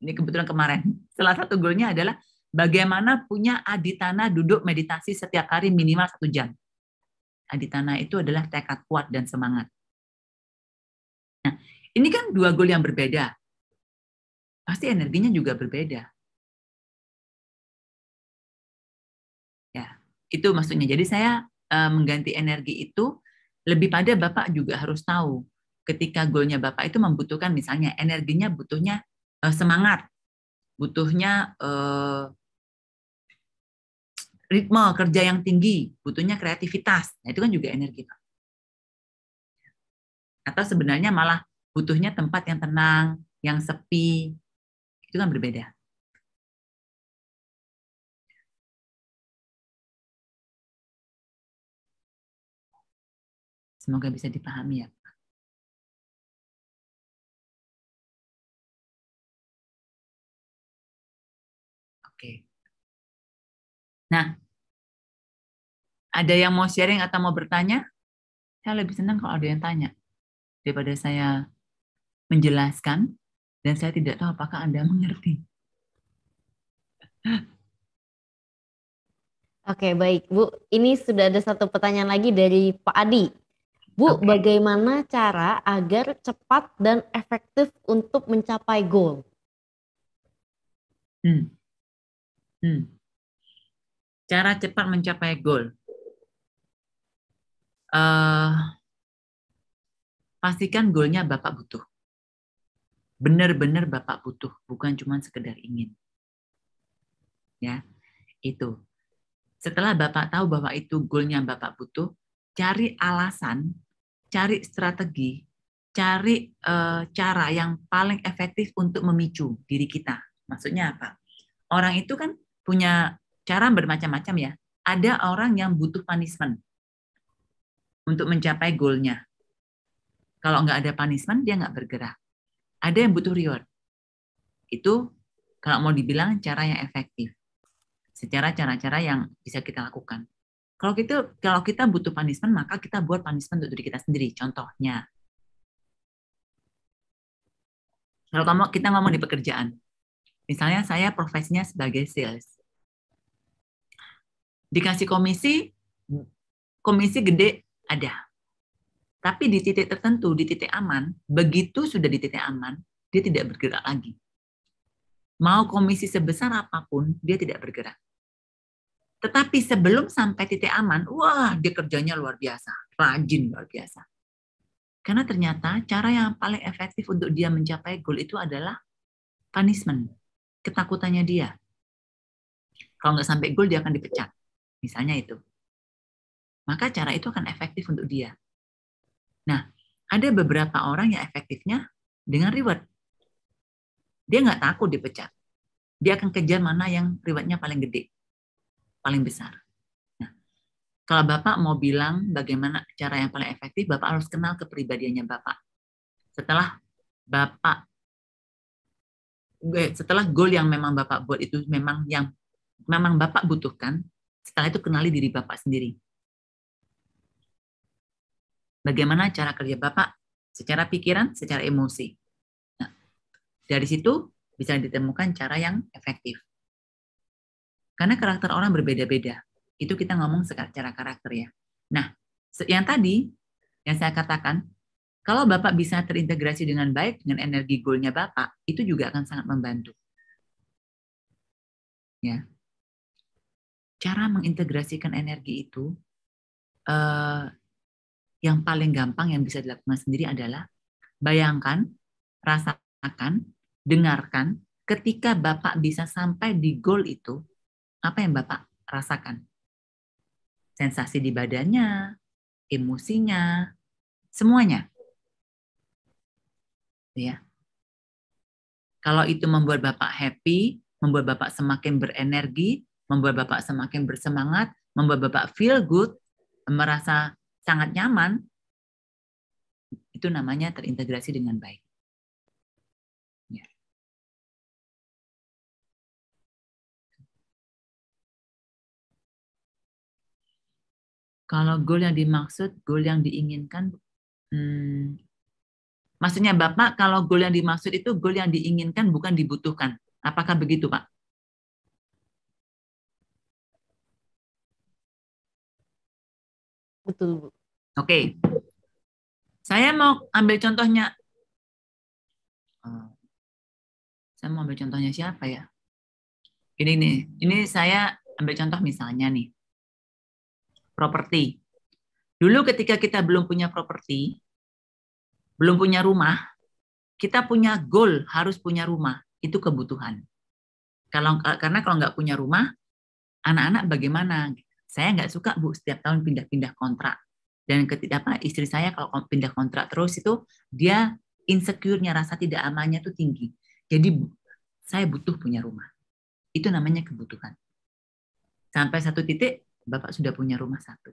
ini kebetulan kemarin, salah satu goalnya adalah bagaimana punya aditana duduk meditasi setiap hari minimal satu jam. Aditana itu adalah tekad kuat dan semangat Nah, ini kan dua goal yang berbeda. Pasti energinya juga berbeda. Ya, itu maksudnya. Jadi saya e, mengganti energi itu lebih pada Bapak juga harus tahu ketika goalnya Bapak itu membutuhkan misalnya energinya butuhnya e, semangat, butuhnya e, ritme kerja yang tinggi, butuhnya kreativitas. Nah, itu kan juga energi, Pak atau sebenarnya malah butuhnya tempat yang tenang, yang sepi. Itu kan berbeda. Semoga bisa dipahami ya. Oke. Nah, ada yang mau sharing atau mau bertanya? Saya lebih senang kalau ada yang tanya daripada saya menjelaskan dan saya tidak tahu apakah Anda mengerti. Oke, baik. Bu, ini sudah ada satu pertanyaan lagi dari Pak Adi. Bu, okay. bagaimana cara agar cepat dan efektif untuk mencapai goal? Hmm. Hmm. Cara cepat mencapai goal. Uh, pastikan goalnya Bapak butuh. Benar-benar Bapak butuh, bukan cuma sekedar ingin. Ya, itu. Setelah Bapak tahu bahwa itu goalnya Bapak butuh, cari alasan, cari strategi, cari e, cara yang paling efektif untuk memicu diri kita. Maksudnya apa? Orang itu kan punya cara bermacam-macam ya. Ada orang yang butuh punishment untuk mencapai goalnya. Kalau nggak ada punishment, dia nggak bergerak. Ada yang butuh reward. Itu kalau mau dibilang cara yang efektif. Secara cara-cara yang bisa kita lakukan. Kalau kita, kalau kita butuh punishment, maka kita buat punishment untuk diri kita sendiri. Contohnya, kalau kamu, kita ngomong di pekerjaan, misalnya saya profesinya sebagai sales, dikasih komisi, komisi gede ada. Tapi di titik tertentu, di titik aman, begitu sudah di titik aman, dia tidak bergerak lagi. Mau komisi sebesar apapun, dia tidak bergerak. Tetapi sebelum sampai titik aman, wah dia kerjanya luar biasa, rajin luar biasa. Karena ternyata cara yang paling efektif untuk dia mencapai goal itu adalah punishment, ketakutannya dia. Kalau nggak sampai goal, dia akan dipecat. Misalnya itu. Maka cara itu akan efektif untuk dia. Nah, ada beberapa orang yang efektifnya dengan reward. Dia nggak takut dipecat. Dia akan kejar mana yang rewardnya paling gede, paling besar. Nah, kalau Bapak mau bilang bagaimana cara yang paling efektif, Bapak harus kenal kepribadiannya Bapak. Setelah Bapak eh, setelah goal yang memang Bapak buat itu memang yang memang Bapak butuhkan, setelah itu kenali diri Bapak sendiri. Bagaimana cara kerja Bapak secara pikiran, secara emosi. Nah, dari situ bisa ditemukan cara yang efektif. Karena karakter orang berbeda-beda. Itu kita ngomong secara karakter ya. Nah, yang tadi yang saya katakan, kalau Bapak bisa terintegrasi dengan baik dengan energi goalnya Bapak, itu juga akan sangat membantu. Ya, cara mengintegrasikan energi itu eh, yang paling gampang yang bisa dilakukan sendiri adalah bayangkan, rasakan, dengarkan, ketika Bapak bisa sampai di goal itu, apa yang Bapak rasakan? Sensasi di badannya, emosinya, semuanya. Ya. Kalau itu membuat Bapak happy, membuat Bapak semakin berenergi, membuat Bapak semakin bersemangat, membuat Bapak feel good, merasa sangat nyaman, itu namanya terintegrasi dengan baik. Ya. Kalau goal yang dimaksud, goal yang diinginkan, hmm, maksudnya Bapak, kalau goal yang dimaksud itu goal yang diinginkan bukan dibutuhkan. Apakah begitu, Pak? Betul, Bu. Oke. Okay. Saya mau ambil contohnya. Eh, saya mau ambil contohnya siapa ya? Ini nih, ini saya ambil contoh misalnya nih. Properti. Dulu ketika kita belum punya properti, belum punya rumah, kita punya goal harus punya rumah. Itu kebutuhan. Kalau karena kalau nggak punya rumah, anak-anak bagaimana? Saya nggak suka bu setiap tahun pindah-pindah kontrak dan ketika apa istri saya kalau pindah kontrak terus itu dia insecure-nya rasa tidak amannya tuh tinggi. Jadi saya butuh punya rumah. Itu namanya kebutuhan. Sampai satu titik Bapak sudah punya rumah satu.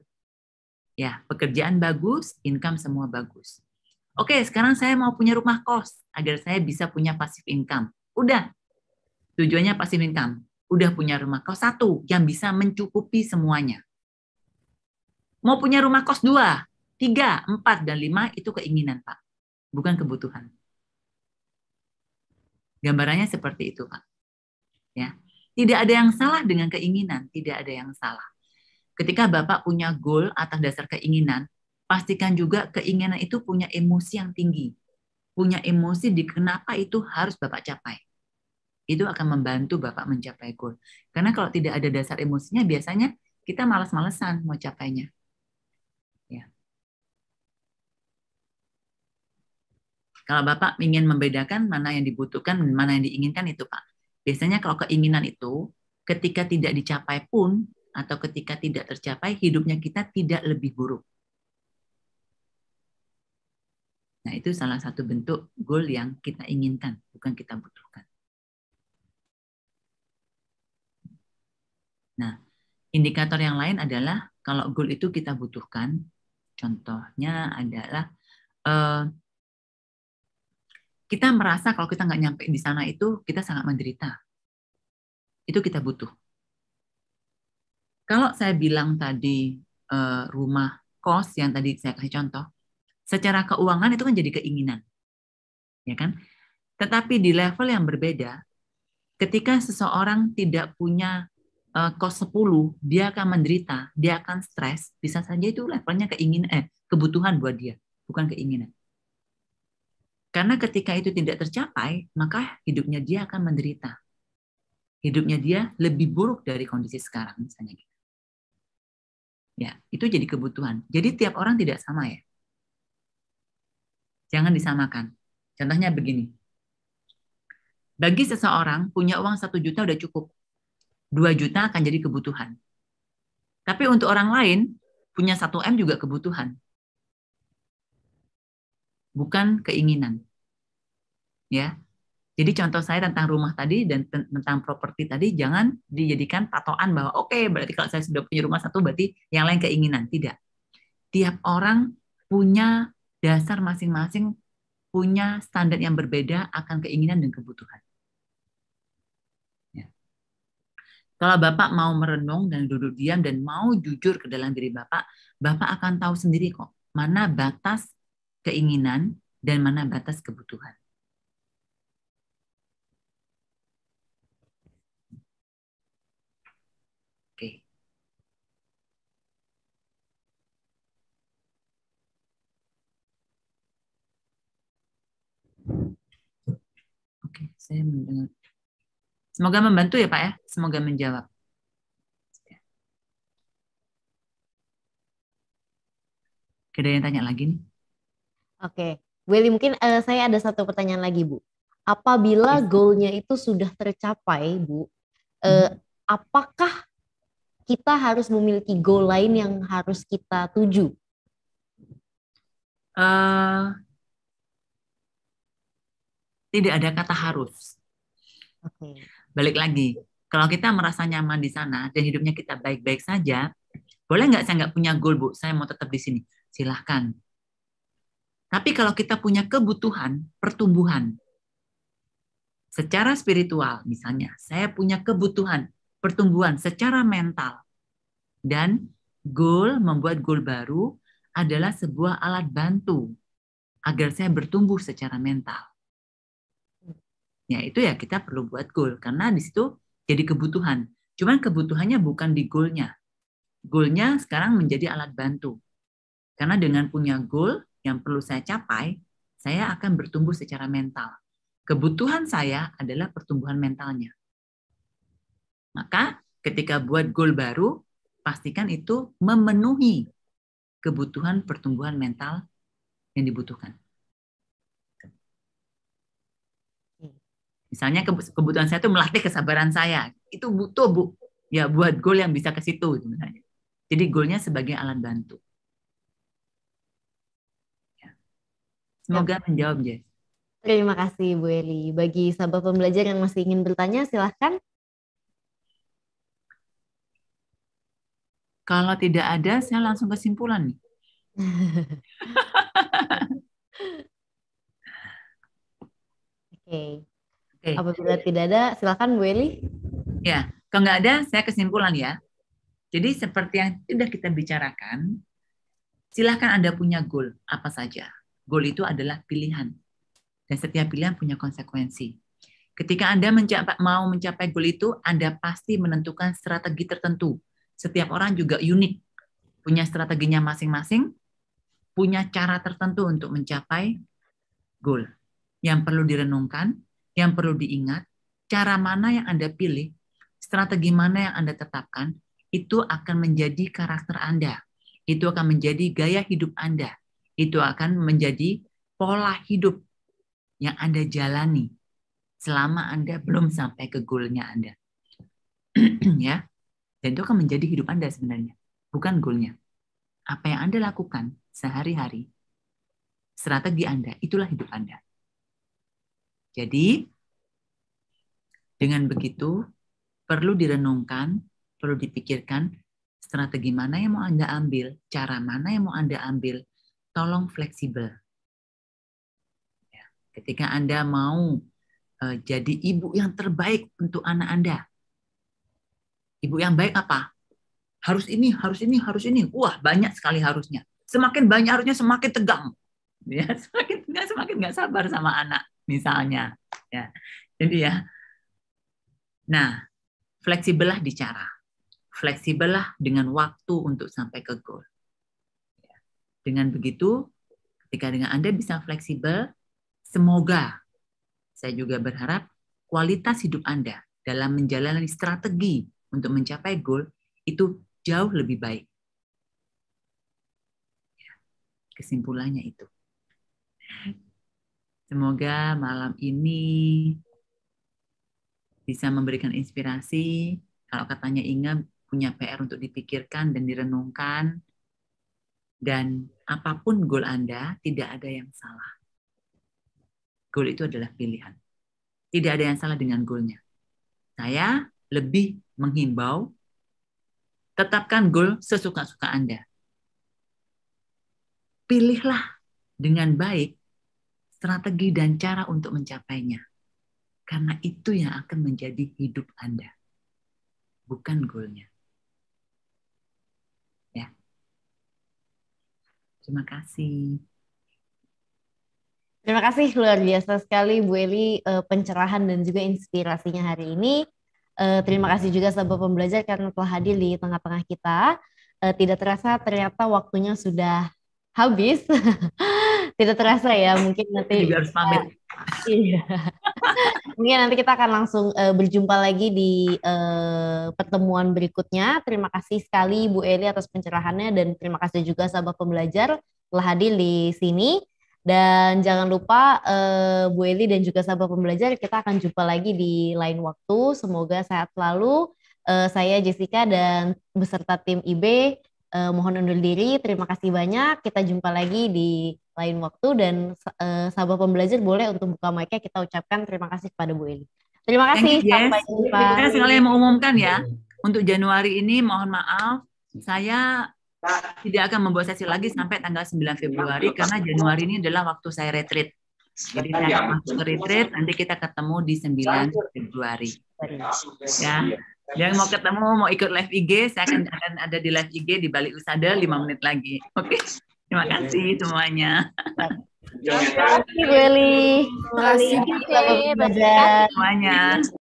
Ya, pekerjaan bagus, income semua bagus. Oke, sekarang saya mau punya rumah kos agar saya bisa punya passive income. Udah. Tujuannya passive income. Udah punya rumah kos satu yang bisa mencukupi semuanya. Mau punya rumah kos dua, tiga, empat, dan lima itu keinginan, Pak. Bukan kebutuhan. Gambarannya seperti itu, Pak. Ya. Tidak ada yang salah dengan keinginan, tidak ada yang salah. Ketika Bapak punya goal atas dasar keinginan, pastikan juga keinginan itu punya emosi yang tinggi. Punya emosi di kenapa itu harus Bapak capai itu akan membantu Bapak mencapai goal. Karena kalau tidak ada dasar emosinya, biasanya kita malas-malesan mau capainya. Kalau Bapak ingin membedakan mana yang dibutuhkan, mana yang diinginkan itu Pak. Biasanya kalau keinginan itu, ketika tidak dicapai pun, atau ketika tidak tercapai, hidupnya kita tidak lebih buruk. Nah, itu salah satu bentuk goal yang kita inginkan, bukan kita butuhkan. Nah, indikator yang lain adalah kalau goal itu kita butuhkan, contohnya adalah eh, kita merasa kalau kita nggak nyampe di sana itu kita sangat menderita. Itu kita butuh. Kalau saya bilang tadi eh, rumah kos yang tadi saya kasih contoh, secara keuangan itu kan jadi keinginan. Ya kan? Tetapi di level yang berbeda, ketika seseorang tidak punya eh, kos 10, dia akan menderita, dia akan stres, bisa saja itu levelnya keinginan eh kebutuhan buat dia, bukan keinginan. Karena ketika itu tidak tercapai, maka hidupnya dia akan menderita. Hidupnya dia lebih buruk dari kondisi sekarang misalnya gitu. Ya, itu jadi kebutuhan. Jadi tiap orang tidak sama ya. Jangan disamakan. Contohnya begini. Bagi seseorang punya uang satu juta udah cukup. dua juta akan jadi kebutuhan. Tapi untuk orang lain punya 1 M juga kebutuhan bukan keinginan. Ya. Jadi contoh saya tentang rumah tadi dan tentang properti tadi jangan dijadikan patokan bahwa oke okay, berarti kalau saya sudah punya rumah satu berarti yang lain keinginan. Tidak. Tiap orang punya dasar masing-masing punya standar yang berbeda akan keinginan dan kebutuhan. Ya. Kalau Bapak mau merenung dan duduk diam dan mau jujur ke dalam diri Bapak, Bapak akan tahu sendiri kok mana batas keinginan dan mana batas kebutuhan. Oke. Oke, saya mendengar. Semoga membantu ya Pak ya, semoga menjawab. Ada yang tanya lagi nih? Oke, okay. Willy mungkin uh, saya ada satu pertanyaan lagi Bu. Apabila goalnya itu sudah tercapai Bu, uh, hmm. apakah kita harus memiliki goal lain yang harus kita tuju? Uh, tidak ada kata harus. Okay. Balik lagi, kalau kita merasa nyaman di sana dan hidupnya kita baik-baik saja, boleh nggak saya nggak punya goal bu? Saya mau tetap di sini. Silahkan. Tapi kalau kita punya kebutuhan pertumbuhan secara spiritual misalnya, saya punya kebutuhan pertumbuhan secara mental dan goal membuat goal baru adalah sebuah alat bantu agar saya bertumbuh secara mental. Ya itu ya kita perlu buat goal karena di situ jadi kebutuhan. Cuman kebutuhannya bukan di goalnya. Goalnya sekarang menjadi alat bantu. Karena dengan punya goal, yang perlu saya capai, saya akan bertumbuh secara mental. Kebutuhan saya adalah pertumbuhan mentalnya. Maka ketika buat goal baru, pastikan itu memenuhi kebutuhan pertumbuhan mental yang dibutuhkan. Misalnya kebutuhan saya itu melatih kesabaran saya. Itu butuh, Bu. Ya, buat goal yang bisa ke situ. Jadi goalnya sebagai alat bantu. Semoga iya. menjawab, Jess. Terima kasih Bu Eli. Bagi sahabat pembelajar yang masih ingin bertanya, silahkan. Kalau tidak ada, saya langsung kesimpulan nih. Oke. Okay. Okay. Apabila tidak ada, silahkan Bu Eli. Ya, kalau nggak ada, saya kesimpulan ya. Jadi seperti yang sudah kita bicarakan, silahkan Anda punya goal apa saja goal itu adalah pilihan. Dan setiap pilihan punya konsekuensi. Ketika Anda mencapai, mau mencapai goal itu, Anda pasti menentukan strategi tertentu. Setiap orang juga unik, punya strateginya masing-masing, punya cara tertentu untuk mencapai goal. Yang perlu direnungkan, yang perlu diingat, cara mana yang Anda pilih, strategi mana yang Anda tetapkan, itu akan menjadi karakter Anda. Itu akan menjadi gaya hidup Anda itu akan menjadi pola hidup yang Anda jalani selama Anda belum sampai ke goalnya Anda. ya. Dan itu akan menjadi hidup Anda sebenarnya, bukan goalnya. Apa yang Anda lakukan sehari-hari, strategi Anda, itulah hidup Anda. Jadi, dengan begitu, perlu direnungkan, perlu dipikirkan, strategi mana yang mau Anda ambil, cara mana yang mau Anda ambil, tolong fleksibel. Ya, ketika Anda mau eh, jadi ibu yang terbaik untuk anak Anda, ibu yang baik apa? Harus ini, harus ini, harus ini. Wah, banyak sekali harusnya. Semakin banyak harusnya semakin tegang. Ya, semakin tegang, semakin nggak sabar sama anak misalnya. Ya. Jadi ya. Nah, lah di cara. lah dengan waktu untuk sampai ke goal dengan begitu, ketika dengan Anda bisa fleksibel, semoga saya juga berharap kualitas hidup Anda dalam menjalani strategi untuk mencapai goal itu jauh lebih baik. Ya, kesimpulannya itu. Semoga malam ini bisa memberikan inspirasi. Kalau katanya ingat punya PR untuk dipikirkan dan direnungkan, dan apapun goal Anda, tidak ada yang salah. Goal itu adalah pilihan. Tidak ada yang salah dengan goalnya. Saya lebih menghimbau, tetapkan goal sesuka-suka Anda. Pilihlah dengan baik strategi dan cara untuk mencapainya. Karena itu yang akan menjadi hidup Anda, bukan goalnya. Terima kasih. Terima kasih luar biasa sekali Bu Eli eh, pencerahan dan juga inspirasinya hari ini. Eh, terima kasih juga sahabat pembelajar karena telah hadir di tengah-tengah kita. Eh, tidak terasa ternyata waktunya sudah habis. tidak terasa ya mungkin nanti. Iya. Mungkin nanti kita akan langsung uh, berjumpa lagi di uh, pertemuan berikutnya. Terima kasih sekali Bu Eli atas pencerahannya dan terima kasih juga sahabat pembelajar telah hadir di sini. Dan jangan lupa uh, Bu Eli dan juga sahabat pembelajar kita akan jumpa lagi di lain waktu. Semoga sehat selalu. Uh, saya Jessica dan beserta tim IB uh, mohon undur diri. Terima kasih banyak. Kita jumpa lagi di lain waktu dan uh, sahabat pembelajar boleh untuk buka mic kita ucapkan terima kasih kepada Bu Eli. Terima kasih sampai jumpa. Terima kasih sekali yang mengumumkan ya. Untuk Januari ini mohon maaf saya tidak akan membuat sesi lagi sampai tanggal 9 Februari karena Januari ini adalah waktu saya retreat. Jadi saya masuk retreat nanti kita ketemu di 9 Februari. Ya. Dan mau ketemu, mau ikut live IG, saya akan, ada di live IG di balik Usada 5 menit lagi. Oke. Okay? Iya, iya. Terima kasih semuanya. Terima kasih, Beli. Terima kasih, Terima kasih semuanya.